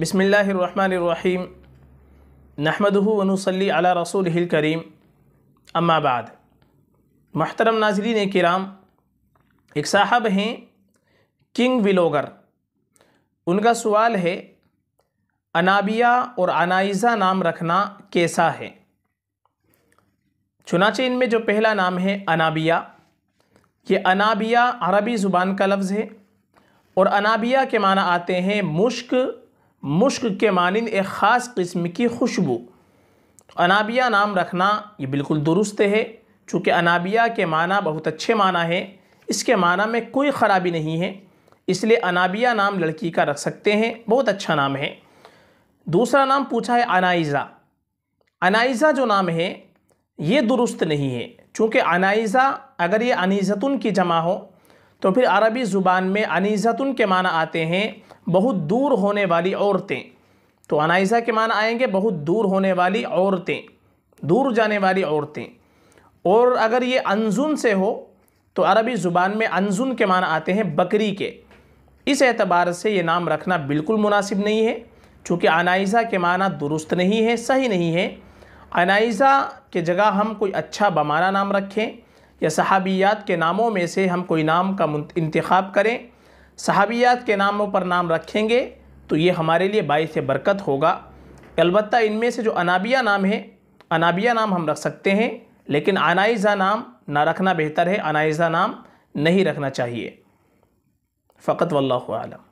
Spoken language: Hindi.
बसमीम नहमदूनसली अला रसूल करीम अम्माबाद महतरम नाजरीन कराम एक साहब हैं किंग विलोगर उनका सवाल है अनाबिया और अनाइज़ा नाम रखना कैसा है चुनाचे इनमें जो पहला नाम है अनाबिया ये अनाबिया अरबी ज़ुबान का लफ्ज़ है और अनाबिया के माना आते हैं मुश्क मुश्क के मानंद एक ख़ास किस्म की खुशबू अनाबिया नाम रखना ये बिल्कुल दुरुस्त है चूँकि अनाबिया के माना बहुत अच्छे माना है इसके माना में कोई ख़राबी नहीं है इसलिए अनाबिया नाम लड़की का रख सकते हैं बहुत अच्छा नाम है दूसरा नाम पूछा है अनाइज़ा अनाइज़ा जो नाम है ये दुरुस्त नहीं है चूँकि अनाइज़ा अगर ये अनीज़तुन की जमा हो तो फिर अरबी ज़ुबान में अनीज़तुन के माना आते हैं बहुत दूर होने वाली औरतें तो अनाइसा के मान आएंगे बहुत दूर होने वाली औरतें दूर जाने वाली औरतें और अगर ये अनजुन से हो तो अरबी ज़ुबान में अनजुन के मान आते हैं बकरी के इस एतबार से ये नाम रखना बिल्कुल मुनासिब नहीं है चूँकि अनाइसा के माना दुरुस्त नहीं है सही नहीं है अनाइजा के जगह हम कोई अच्छा बमाना नाम रखें या सहाबियात के नामों में से हम कोई नाम का इंतखब करें सहाबियात के नामों पर नाम रखेंगे तो ये हमारे लिए बाई से बरकत होगा अलबत् इनमें से जो अनाबिया नाम है अनाबिया नाम हम रख सकते हैं लेकिन अनाइज़ा नाम ना रखना बेहतर है अनाइज़ा नाम नहीं रखना चाहिए फ़कत वल्लम